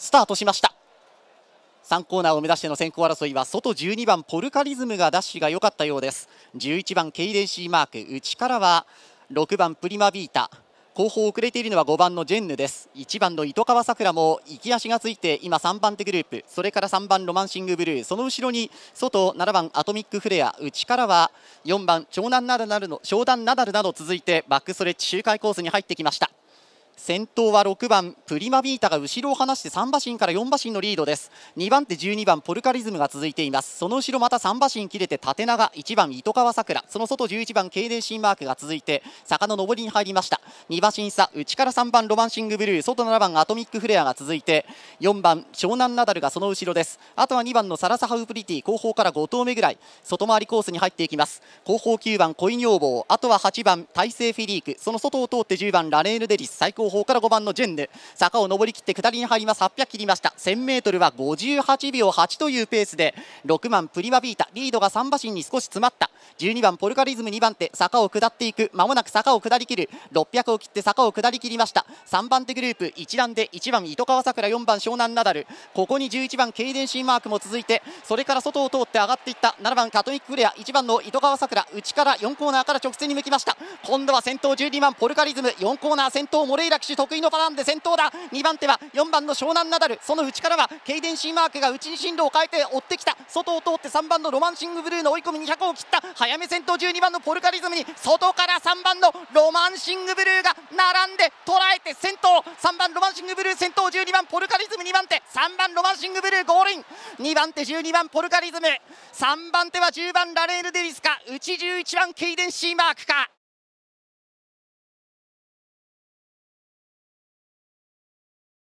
スタートしました3コーナーを目指しての先行争いは外12番ポルカリズムがダッシュが良かったようです11番ケイレンシーマーク内からは6番プリマビータ後方遅れているのは5番のジェンヌです1番の糸川さくらも行き足がついて今3番手グループそれから3番ロマンシングブルーその後ろに外7番アトミックフレア内からは4番長男なの湘南ナダルなど続いてバックストレッチ周回コースに入ってきました先頭は6番プリマビータが後ろを離して3馬身から4馬身のリードです2番手12番ポルカリズムが続いていますその後ろまた3馬身切れて縦長1番糸川さくらその外11番経電新マークが続いて坂の上りに入りました2馬身差内から3番ロマンシングブルー外7番アトミックフレアが続いて4番湘南ナダルがその後ろですあとは2番のサラサハウプリティ後方から5投目ぐらい外回りコースに入っていきます後方9番恋女房あとは8番大勢フィリークその外を通って10番ラレールデリス最高方から5番のジェンヌ坂を上り切って下りに入ります800切りました 1000m は58秒8というペースで6番プリバビータリードが3馬身に少し詰まった12番ポルカリズム2番手坂を下っていく間もなく坂を下りきる600を切って坂を下りきりました3番手グループ一覧で1番糸川桜4番湘南ナダルここに11番ケイデンシーマークも続いてそれから外を通って上がっていった7番カトニックフレア1番の糸川桜内から4コーナーから直線に向きました今度は先頭12番ポルカリズム4コーナー先頭モレイラ騎手得意のパターンで先頭だ2番手は4番の湘南ナダルその内からはケイデンシーマークが内に進路を変えて追ってきた外を通って3番のロマンシングブルーの追い込み200を切った早め先頭12番のポルカリズムに外から3番のロマンシングブルーが並んで捉えて先頭3番ロマンシングブルー先頭12番ポルカリズム2番手3番ロマンシングブルーゴールイン2番手12番ポルカリズム3番手は10番ラレール・デリスか内11番ケイデン・シーマークか